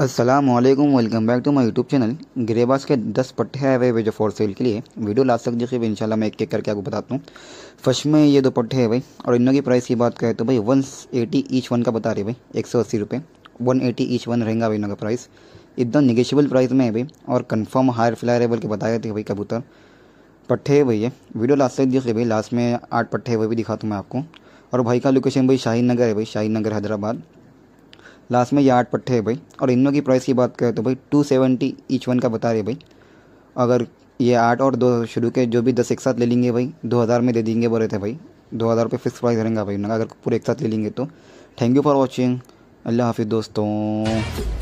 Aslam welcome back to my YouTube channel ग्रेबास के 10 पट्टे आए हुए जो फॉर सेल के लिए वीडियो ला सकते देखिए इन इंशाल्लाह मैं एक एक करके आपको बताता हूँ फर्स्ट में ये दो पट्टे हैं भाई और इनकी प्राइस की बात करें तो भाई वन एटी ईच वन का बता रहे भाई एक सौ अस्सी रुपये वन एटी ईच वन रहेगा भाई इनका का प्राइस एकदम निगेशियबल प्राइस में है भाई और कन्फर्म हायर फ्लायरेबल के बताए थे भाई कबूतर पट्टे है भाई ये वीडियो ला तक देखिए भाई लास्ट में आठ पट्टे हुए भी दिखाता हूँ मैं आपको और भाई का लोकेशन भाई शाहीन नगर है भाई शाहीन नगर हैदराबाद लास्ट में ये आठ पट्टे है भाई और इन की प्राइस की बात करें तो भाई टू सेवेंटी ईच वन का बता रहे भाई अगर ये आठ और दो शुरू के जो भी दस एक साथ ले लेंगे भाई दो हज़ार में दे देंगे बोले थे भाई दो हज़ार रुपये फिक्स प्राइस रहेंगे भाई उन्होंने अगर पूरे एक साथ ले लेंगे तो थैंक यू फॉर वॉचिंग अल्लाह हाफिज़ दोस्तों